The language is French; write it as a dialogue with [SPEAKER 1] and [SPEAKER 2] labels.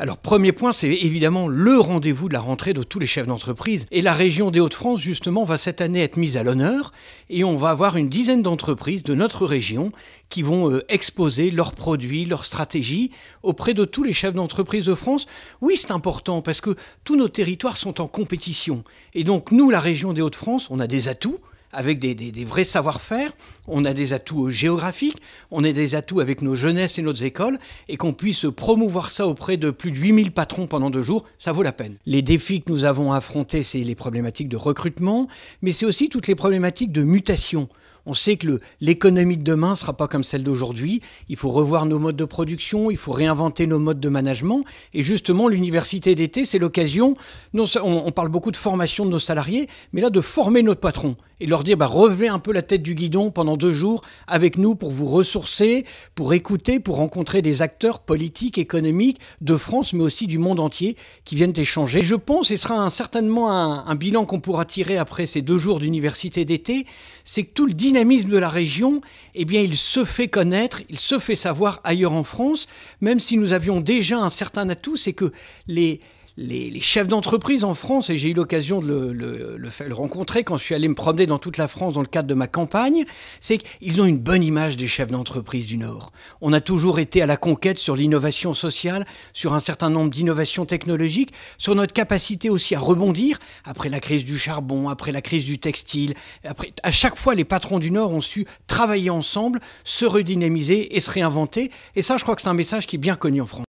[SPEAKER 1] Alors premier point, c'est évidemment le rendez-vous de la rentrée de tous les chefs d'entreprise. Et la région des Hauts-de-France, justement, va cette année être mise à l'honneur. Et on va avoir une dizaine d'entreprises de notre région qui vont euh, exposer leurs produits, leurs stratégies auprès de tous les chefs d'entreprise de France. Oui, c'est important parce que tous nos territoires sont en compétition. Et donc nous, la région des Hauts-de-France, on a des atouts avec des, vrais savoir-faire, on a des atouts euh, géographiques, on a des atouts avec nos jeunesses et nos écoles, et qu'on puisse promouvoir ça auprès de plus de 8000 patrons pendant deux jours, ça vaut la peine. Les défis que nous avons affrontés, c'est les problématiques de recrutement, mais c'est aussi toutes les problématiques de mutation. On sait que l'économie de demain ne sera pas comme celle d'aujourd'hui. Il faut revoir nos modes de production, il faut réinventer nos modes de management. Et justement, l'université d'été, c'est l'occasion, on parle beaucoup de formation de nos salariés, mais là, de former notre patron et leur dire bah, revenez un peu la tête du guidon pendant deux jours avec nous pour vous ressourcer, pour écouter, pour rencontrer des acteurs politiques, économiques de France, mais aussi du monde entier qui viennent échanger. Et je pense, et ce sera certainement un, un bilan qu'on pourra tirer après ces deux jours d'université d'été, c'est que tout le dynamisme de la région, eh bien, il se fait connaître, il se fait savoir ailleurs en France, même si nous avions déjà un certain atout, c'est que les les, chefs d'entreprise en France, et j'ai eu l'occasion de le, rencontrer quand je suis allé me promener dans toute la France dans le cadre de ma campagne, c'est qu'ils ont une bonne image des chefs d'entreprise du Nord. On a toujours été à la conquête sur l'innovation sociale, sur un certain nombre d'innovations technologiques, sur notre capacité aussi à rebondir après la crise du charbon, après la crise du textile. Après, à chaque fois, les patrons du Nord ont su travailler ensemble, se redynamiser et se réinventer. Et ça, je crois que c'est un message qui est bien connu en France.